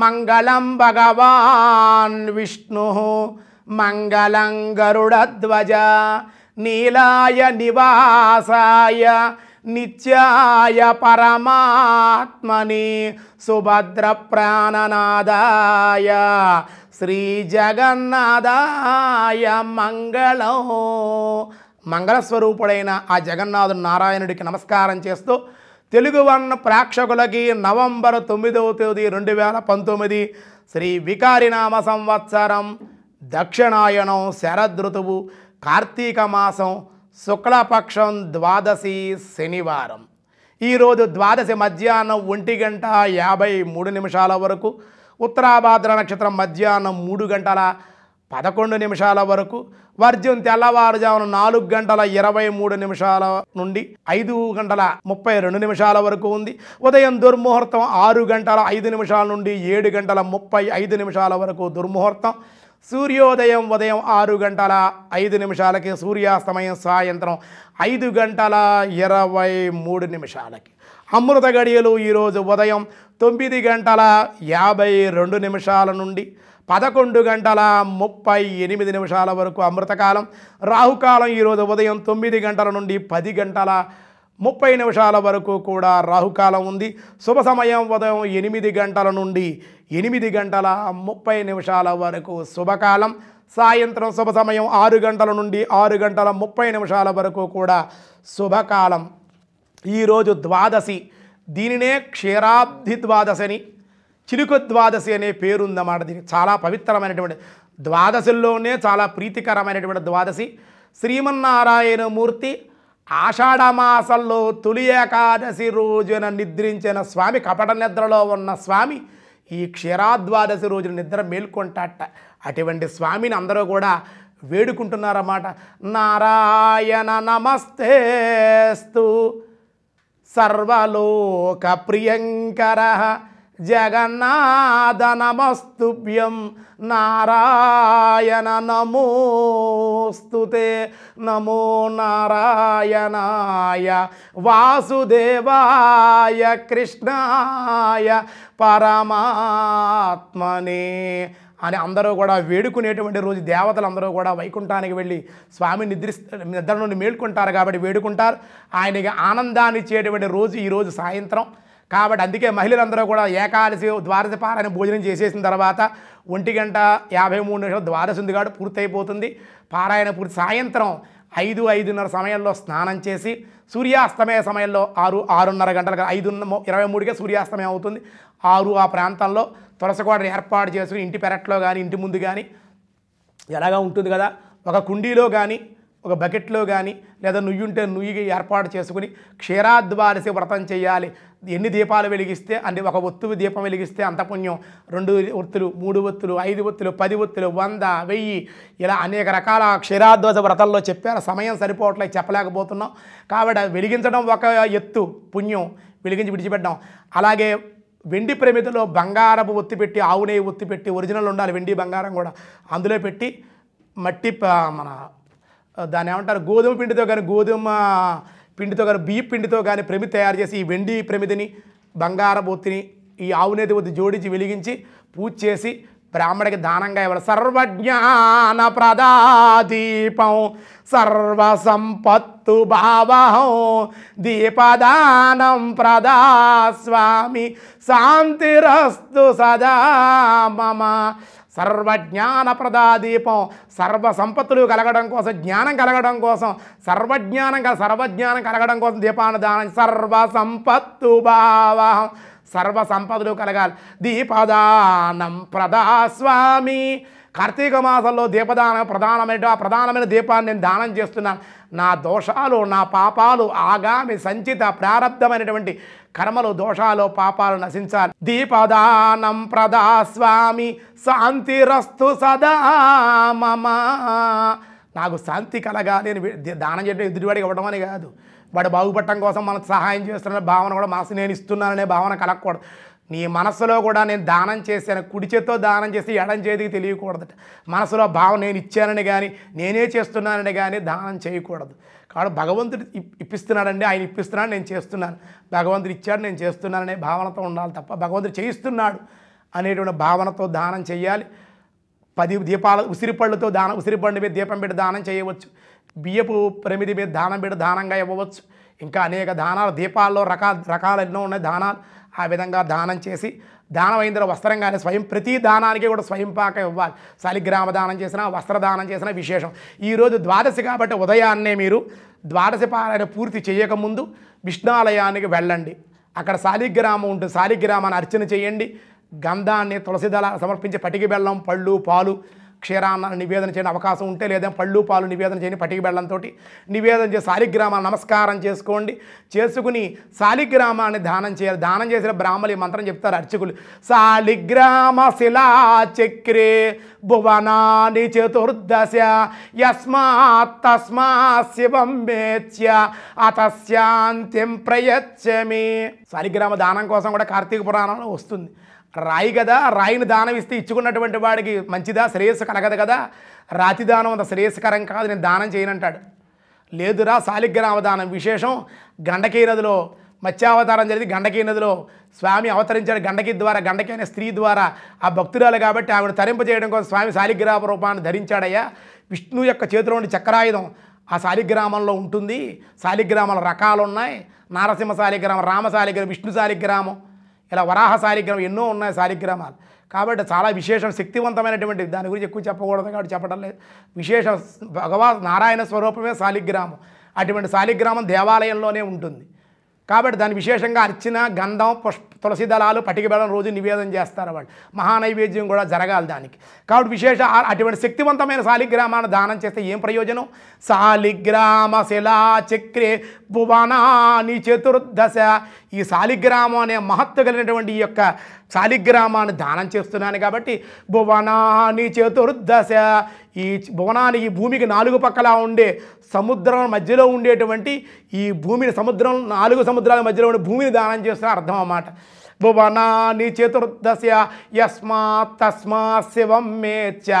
మంగళం భగవాన్ విష్ణు మంగళం గరుడధ్వజ నీలాయ నివాసాయ నిత్యాయ పరమాత్మని సుభద్ర ప్రాణనాదాయ శ్రీ జగన్నాథాయ మంగళం మంగళస్వరూపుడైన ఆ జగన్నాథుడు నారాయణుడికి నమస్కారం చేస్తూ తెలుగు వన్ ప్రేక్షకులకి నవంబర్ తొమ్మిదవ తేదీ రెండు వేల పంతొమ్మిది శ్రీ వికారినామ సంవత్సరం దక్షిణాయనం శరదృతువు కార్తీక మాసం శుక్లపక్షం ద్వాదశి శనివారం ఈరోజు ద్వాదశి మధ్యాహ్నం ఒంటి గంట యాభై మూడు నిమిషాల వరకు ఉత్తరాభాద్ర నక్షత్రం మధ్యాహ్నం మూడు గంటల పదకొండు నిమిషాల వరకు వర్జం తెల్లవారుజామున నాలుగు గంటల ఇరవై మూడు నిమిషాల నుండి ఐదు గంటల ముప్పై రెండు నిమిషాల వరకు ఉంది ఉదయం దుర్ముహూర్తం ఆరు గంటల ఐదు నిమిషాల నుండి ఏడు గంటల ముప్పై ఐదు నిమిషాల వరకు దుర్ముహూర్తం సూర్యోదయం ఉదయం ఆరు గంటల ఐదు నిమిషాలకి సూర్యాస్తమయం సాయంత్రం ఐదు గంటల ఇరవై మూడు నిమిషాలకి అమృత గడియలు ఈరోజు ఉదయం తొమ్మిది గంటల యాభై రెండు నిమిషాల నుండి పదకొండు గంటల ముప్పై ఎనిమిది నిమిషాల వరకు అమృతకాలం రాహుకాలం ఈరోజు ఉదయం తొమ్మిది గంటల నుండి పది గంటల ముప్పై నిమిషాల వరకు కూడా రాహుకాలం ఉంది శుభ సమయం ఉదయం ఎనిమిది గంటల నుండి ఎనిమిది గంటల ముప్పై నిమిషాల వరకు శుభకాలం సాయంత్రం శుభ సమయం ఆరు గంటల నుండి ఆరు గంటల ముప్పై నిమిషాల వరకు కూడా శుభకాలం ఈరోజు ద్వాదశి దీనినే క్షీరాబ్ధి ద్వాదశని చిలుక ద్వాదశి అనే పేరుందన్నమాట దీనికి చాలా పవిత్రమైనటువంటి ద్వాదశుల్లోనే చాలా ప్రీతికరమైనటువంటి ద్వాదశి శ్రీమన్నారాయణమూర్తి ఆషాఢమాసంలో తొలి ఏకాదశి రోజున నిద్రించిన స్వామి కపట నిద్రలో ఉన్న స్వామి ఈ క్షీరాద్వాదశి రోజున నిద్ర మేల్కొంటాట అటువంటి స్వామిని అందరూ కూడా వేడుకుంటున్నారన్నమాట నారాయణ నమస్తేస్తు సర్వలోక ప్రియంకర జగన్నాథ నమస్తుభ్యం నారాయణ నమోస్తుతే నమో నారాయణాయ వాసుదేవాయ కృష్ణాయ పరమాత్మనే అని అందరూ కూడా వేడుకునేటువంటి రోజు దేవతలందరూ కూడా వైకుంఠానికి వెళ్ళి స్వామి నిద్రి నిద్ర నుండి మేల్కొంటారు కాబట్టి వేడుకుంటారు ఆయనకి ఆనందాన్ని ఇచ్చేటువంటి రోజు ఈరోజు సాయంత్రం కాబట్టి అందుకే మహిళలందరూ కూడా ఏకాదశి ద్వాదశ పారాయణ భోజనం చేసేసిన తర్వాత ఒంటి గంట యాభై మూడు నిమిషాలు ద్వాదశ ఉంది కాబట్టి పూర్తయిపోతుంది పారాయణ పూర్తి సాయంత్రం ఐదు ఐదున్నర సమయంలో స్నానం చేసి సూర్యాస్తమయ సమయంలో ఆరు ఆరున్నర గంటలకు ఐదు ఇరవై మూడుకే సూర్యాస్తమయం అవుతుంది ఆరు ఆ ప్రాంతంలో తులసకోడ ఏర్పాటు చేసుకుని ఇంటి పెరట్లో కానీ ఇంటి ముందు కానీ ఎలాగా ఉంటుంది కదా ఒక కుండీలో కానీ ఒక బకెట్లో కానీ లేదా నుయ్యుంటే నుయ్యి ఏర్పాటు చేసుకుని క్షీరాద్వారసి వ్రతం చేయాలి ఎన్ని దీపాలు వెలిగిస్తే అంటే ఒక ఒత్తు దీపం వెలిగిస్తే అంత పుణ్యం రెండు ఒత్తులు మూడు ఒత్తులు ఐదు ఒత్తులు పది ఒత్తులు వంద వెయ్యి ఇలా అనేక రకాల క్షీరాధ్వజ వ్రతల్లో చెప్పారు సమయం సరిపోవట్లేదు చెప్పలేకపోతున్నాం కాబట్టి వెలిగించడం ఒక ఎత్తు పుణ్యం వెలిగించి విడిచిపెట్టడం అలాగే వెండి ప్రమితిలో బంగారపు ఒత్తి పెట్టి ఆవునే ఒత్తి పెట్టి ఒరిజినల్ ఉండాలి వెండి బంగారం కూడా అందులో పెట్టి మట్టి మన దాని ఏమంటారు గోధుమ పిండితో కానీ గోధుమ పిండితో కానీ బియ్య పిండితో కానీ ప్రమి తయారు చేసి ఈ వెండి ప్రమిదిని బంగారబొత్తిని ఈ ఆవునేతి వద్ద జోడించి వెలిగించి పూజ చేసి బ్రాహ్మడికి దానంగా ఇవ్వాలి సర్వజ్ఞాన ప్రదాదీపం సర్వసంపత్తు భావం దీపదానం ప్రదా స్వామి శాంతిరస్తు సదా మమ సర్వజ్ఞాన ప్రదాదీపం సర్వ సంపత్తులు కలగడం కోసం జ్ఞానం కలగడం కోసం సర్వజ్ఞానం సర్వజ్ఞానం కలగడం కోసం దీపాన దానం సర్వ సంపత్తు భావం సర్వ సంపదలు కలగాలి దీపదానం ప్రదాస్వామి కార్తీక మాసంలో దీపదానం ప్రధానమైన ఆ ప్రధానమైన దీపాన్ని నేను దానం చేస్తున్నాను నా దోషాలు నా పాపాలు ఆగామి సంచిత ప్రారంధమైనటువంటి కర్మలు దోషాలు పాపాలు నశించాలి దీపదానం ప్రదాస్వామి శాంతిరస్తు సదా మమా నాకు శాంతి కలగా నేను దానం చేయడం ఎదుటివాడికి ఇవ్వడం అని కాదు వాడు బాగుపడటం కోసం మనకు సహాయం చేస్తున్న భావన కూడా మనసు నేను ఇస్తున్నాననే భావన కలగకూడదు నీ మనసులో కూడా నేను దానం చేశాను కుడి చేత్తో దానం చేసి ఎడం చేతికి తెలియకూడదు మనసులో భావం నేను ఇచ్చానని కానీ నేనే చేస్తున్నానని కానీ దానం చేయకూడదు కాబట్టి భగవంతుడు ఇప్పిస్తున్నాడండి ఆయన ఇప్పిస్తున్నాడు నేను చేస్తున్నాను భగవంతుడు ఇచ్చాడు నేను చేస్తున్నాననే భావనతో ఉండాలి తప్ప భగవంతుడు చేయిస్తున్నాడు అనేటువంటి భావనతో దానం చేయాలి పది దీపాల ఉసిరిపళ్ళుతో దానం ఉసిరిపండు మీద దీపం పెట్టి దానం చేయవచ్చు బియ్యపు ప్రమిది మీద దానం పెట్టి దానంగా ఇవ్వవచ్చు ఇంకా అనేక దానాలు దీపాల్లో రకాల రకాలు ఎన్నో ఉన్నాయి దానాలు ఆ విధంగా దానం చేసి దానం అయిన తర్వాత వస్త్రం కానీ స్వయం ప్రతి దానానికి కూడా స్వయం పాక ఇవ్వాలి శాలిగ్రామ దానం చేసినా వస్త్రదానం చేసినా విశేషం ఈరోజు ద్వాదశి కాబట్టి ఉదయాన్నే మీరు ద్వాదశి పారాయణ పూర్తి చేయకముందు విష్ణాలయానికి వెళ్ళండి అక్కడ శాలిగ్రామం ఉంటుంది శాలిగ్రామాన్ని అర్చన చేయండి గంధాన్ని తులసిదళ సమర్పించి పటికి బెల్లం పళ్ళు పాలు క్షీరాన్న నివేదన చేయని అవకాశం ఉంటే లేదా పళ్ళు పాలు నివేదన చేయని పటికి బెల్లంతో నివేదన చేసి సాలిగ్రామాన్ని నమస్కారం చేసుకోండి చేసుకుని శాలిగ్రామాన్ని దానం చేయాలి దానం చేసిన బ్రాహ్మణి మంత్రం చెప్తారు అర్చకులు శాలిగ్రామ శిలా చక్రే భువనాని చతుర్దశ యస్మాత్ తస్మా శివం మేత్య అతస్యాంత్యం ప్రయచ్చమి శాలిగ్రామ దానం కోసం కూడా కార్తీక పురాణంలో వస్తుంది రాయి కదా రాయిని దానం ఇస్తే ఇచ్చుకున్నటువంటి వాడికి మంచిదా శ్రేయస్సు కలగదు కదా రాతి దానం అంత శ్రేయస్కరం కాదు నేను దానం చేయనంటాడు లేదురా శాలిగ్రామ దానం విశేషం గండకీ నదిలో మత్స్యావతారం జరిగింది గండకీ నదిలో స్వామి అవతరించాడు గండకి ద్వారా గండకీ అనే స్త్రీ ద్వారా ఆ భక్తురాలు కాబట్టి ఆవిడ తరింపజేయడం కోసం స్వామి శాలిగ్రామ రూపాన్ని ధరించాడయ్యా విష్ణు యొక్క చేతిలో ఉండి చక్రాయుధం ఆ శాలిగ్రామంలో ఉంటుంది శాలిగ్రామాల రకాలు ఉన్నాయి నారసింహ శాలిగ్రామం రామ శాలిగ్రామం విష్ణు శాలిగ్రామం ఇలా వరాహ సారిగ్రామం ఎన్నో ఉన్నాయి సారిగ్రామాలు కాబట్టి చాలా విశేషం శక్తివంతమైనటువంటి దాని గురించి ఎక్కువ చెప్పకూడదు కాబట్టి చెప్పడం లేదు విశేష భగవా నారాయణ స్వరూపమే సాలిగ్రామం అటువంటి సాలిగ్రామం దేవాలయంలోనే ఉంటుంది కాబట్టి దాన్ని విశేషంగా అర్చన గంధం పుష్ప తులసి దళాలు పటిక రోజు నివేదన చేస్తారు వాళ్ళు మహానైవేద్యం కూడా జరగాలి దానికి కాబట్టి విశేష అటువంటి శక్తివంతమైన శాలిగ్రామాన్ని దానం చేస్తే ఏం ప్రయోజనం శాలిగ్రామ శిలా చక్రే భువనాని చతుర్దశ ఈ శాలిగ్రామం అనే మహత్వ కలిగినటువంటి ఈ యొక్క శాలిగ్రామాన్ని దానం చేస్తున్నాను కాబట్టి భువనాని చతుర్దశ ఈ భువనాన్ని ఈ భూమికి నాలుగు పక్కల ఉండే సముద్రం మధ్యలో ఉండేటువంటి ఈ భూమిని సముద్రం నాలుగు సముద్రాల మధ్యలో ఉండే భూమిని దానం చేస్తున్న అర్థం అన్నమాట భువనాని చతుర్దశ యస్మా తస్మా శివం మేత్య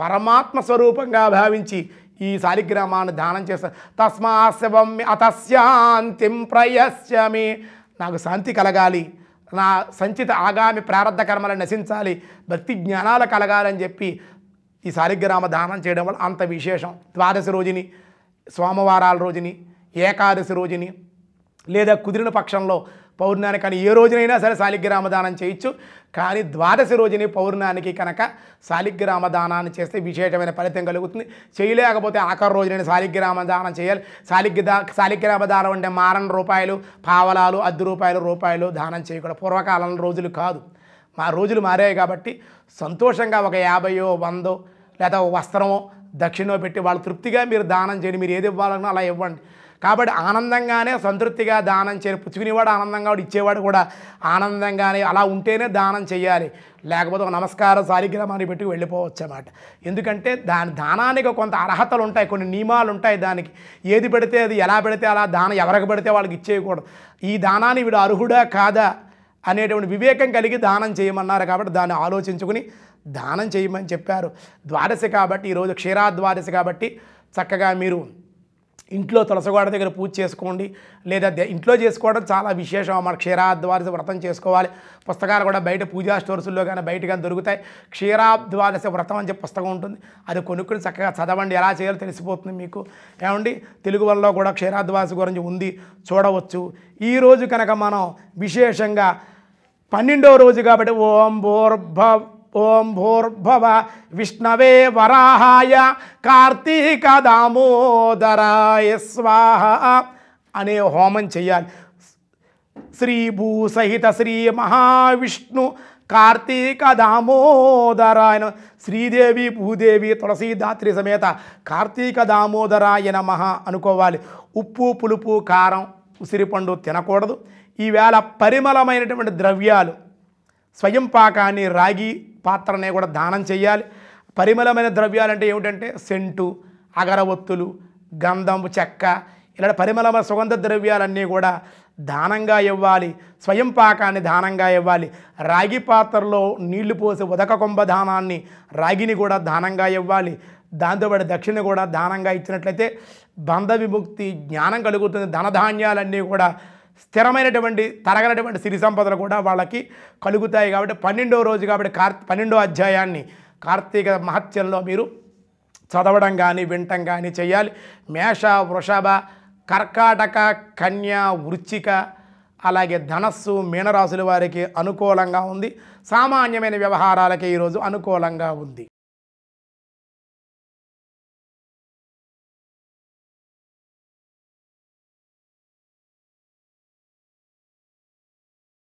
పరమాత్మ స్వరూపంగా భావించి ఈ సాలిగ్రామాన్ని దానం చేస్తారు తస్మా శివం అతస్యాంతిం ప్రయస్యమి నాకు శాంతి కలగాలి నా సంచిత ఆగామి ప్రారంధ కర్మలను నశించాలి భక్తి జ్ఞానాలు కలగాలని చెప్పి ఈ సాలిగ్రామ దానం చేయడం వల్ల అంత విశేషం ద్వాదశి రోజుని సోమవారాల రోజుని ఏకాదశి రోజుని లేదా కుదిరిన పక్షంలో పౌర్ణానికి కానీ ఏ రోజునైనా సరే శాలిగ్రామ దానం చేయొచ్చు కానీ ద్వాదశి రోజుని పౌర్ణానికి కనుక శాలిగ్రామ దానాన్ని చేస్తే విశేషమైన ఫలితం కలుగుతుంది చేయలేకపోతే ఆఖరి రోజునైనా శాలిగ్రామ దానం చేయాలి శాలిగ్ దా శాలిగ్రామ దానం అంటే మారణ రూపాయలు పావలాలు అర్ధ రూపాయలు రూపాయలు దానం చేయకూడదు పూర్వకాలం రోజులు కాదు మా రోజులు మారాయి కాబట్టి సంతోషంగా ఒక యాభయో వందో లేదా వస్త్రమో దక్షిణో పెట్టి వాళ్ళు తృప్తిగా మీరు దానం చేయండి మీరు ఏది ఇవ్వాలన్నా అలా ఇవ్వండి కాబట్టి ఆనందంగానే సంతృప్తిగా దానం చేయాలి పుచ్చుకునేవాడు ఆనందంగా ఇచ్చేవాడు కూడా ఆనందంగానే అలా ఉంటేనే దానం చేయాలి లేకపోతే ఒక నమస్కార సాలిగ్రామాన్ని పెట్టి వెళ్ళిపోవచ్చు అన్నమాట ఎందుకంటే దాని దానానికి కొంత అర్హతలు ఉంటాయి కొన్ని నియమాలు ఉంటాయి దానికి ఏది పెడితే అది ఎలా పెడితే అలా దానం ఎవరికి పెడితే వాళ్ళకి ఇచ్చేయకూడదు ఈ దానాన్ని వీడు అర్హుడా కాదా అనేటువంటి వివేకం కలిగి దానం చేయమన్నారు కాబట్టి దాన్ని ఆలోచించుకుని దానం చేయమని చెప్పారు ద్వాదశి కాబట్టి ఈరోజు క్షీరాద్వాదశి కాబట్టి చక్కగా మీరు ఇంట్లో తులసగోడ దగ్గర పూజ చేసుకోండి లేదా ఇంట్లో చేసుకోవడం చాలా విశేషం మన క్షీరాద్వాదశి వ్రతం చేసుకోవాలి పుస్తకాలు కూడా బయట పూజా స్టోర్స్లో కానీ బయట కానీ దొరుకుతాయి క్షీరాద్వాదశి వ్రతం అని చెప్పి పుస్తకం ఉంటుంది అది కొనుక్కుని చక్కగా చదవండి ఎలా చేయాలో తెలిసిపోతుంది మీకు ఏమండి తెలుగు వల్ల కూడా క్షీరాద్వాదశి గురించి ఉంది చూడవచ్చు ఈరోజు కనుక మనం విశేషంగా పన్నెండో రోజు కాబట్టి ఓం భోర్భవ ఓం భూర్భవ విష్ణవే వరాహాయ కార్తీక దామోదరాయ స్వాహ అనే హోమం చేయాలి శ్రీ భూ సహిత శ్రీ మహావిష్ణు కార్తీక దామోదరాయన శ్రీదేవి భూదేవి తులసీదాత్రి సమేత కార్తీక దామోదరాయన మహా అనుకోవాలి ఉప్పు పులుపు కారం ఉసిరిపండు తినకూడదు ఈవేళ పరిమళమైనటువంటి ద్రవ్యాలు స్వయం పాకాన్ని రాగి పాత్రనే కూడా దానం చేయాలి పరిమళమైన ద్రవ్యాలు అంటే ఏమిటంటే సెంటు అగరవత్తులు గంధం చెక్క ఇలాంటి పరిమళమైన సుగంధ ద్రవ్యాలన్నీ కూడా దానంగా ఇవ్వాలి స్వయం పాకాన్ని దానంగా ఇవ్వాలి రాగి పాత్రలో నీళ్లు పోసి ఉదక కొంబ దానాన్ని రాగిని కూడా దానంగా ఇవ్వాలి దాంతోపాటు దక్షిణ కూడా దానంగా ఇచ్చినట్లయితే బంధ విముక్తి జ్ఞానం కలుగుతుంది ధనధాన్యాలన్నీ కూడా స్థిరమైనటువంటి తరగనటువంటి సిరి సంపదలు కూడా వాళ్ళకి కలుగుతాయి కాబట్టి పన్నెండో రోజు కాబట్టి కార్ పన్నెండో అధ్యాయాన్ని కార్తీక మహత్యంలో మీరు చదవడం కానీ వినటం కానీ చేయాలి మేష వృషభ కర్కాటక కన్య వృచ్చిక అలాగే ధనస్సు మీనరాశుల వారికి అనుకూలంగా ఉంది సామాన్యమైన వ్యవహారాలకి ఈరోజు అనుకూలంగా ఉంది